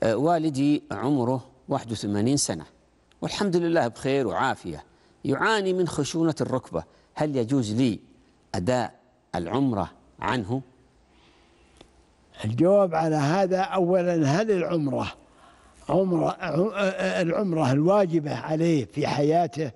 آه، والدي عمره 81 سنة والحمد لله بخير وعافية يعاني من خشونة الركبة هل يجوز لي أداء العمرة عنه؟ الجواب على هذا أولا هل العمرة عمرة العمرة الواجبة عليه في حياته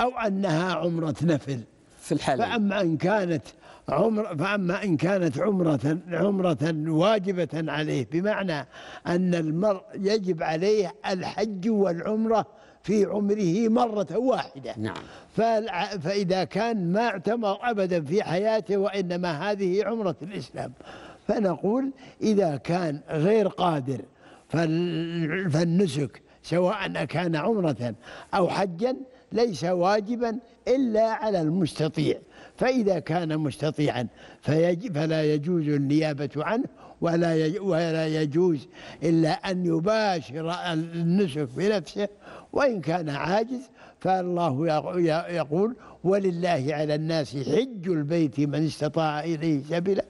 أو أنها عمرة نفل في الحالة فأما إن كانت عمر فأما إن كانت عمرة عمرة واجبة عليه بمعنى أن المرء يجب عليه الحج والعمرة في عمره مرة واحدة نعم فإذا كان ما اعتمر أبدا في حياته وإنما هذه عمرة الإسلام فنقول إذا كان غير قادر فالنسك سواء كان عمرة أو حجا ليس واجبا إلا على المستطيع فإذا كان مستطيعا فيجب فلا يجوز النيابة عنه ولا ولا يجوز إلا أن يباشر النسك بنفسه وإن كان عاجز فالله يقول ولله على الناس حج البيت من استطاع إليه سبيلا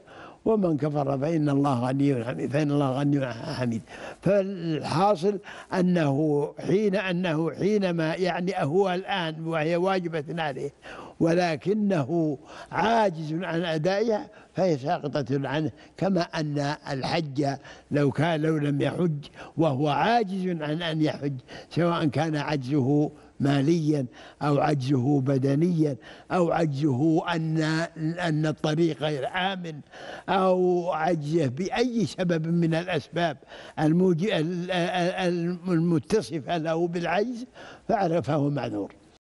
ومن كفر فإن الله غني حميد فإن الله غني حميد فالحاصل أنه حين أنه حينما يعني هو الآن وهي واجبة عليه ولكنه عاجز عن أدائها فهي ساقطة عنه كما أن الحج لو كان لو لم يحج وهو عاجز عن أن يحج سواء كان عجزه ماليا أو عجزه بدنيا أو عجزه أن أن الطريق غير آمن أو عجزه بأي سبب من الأسباب المتصفة له بالعجز فعرفه معذور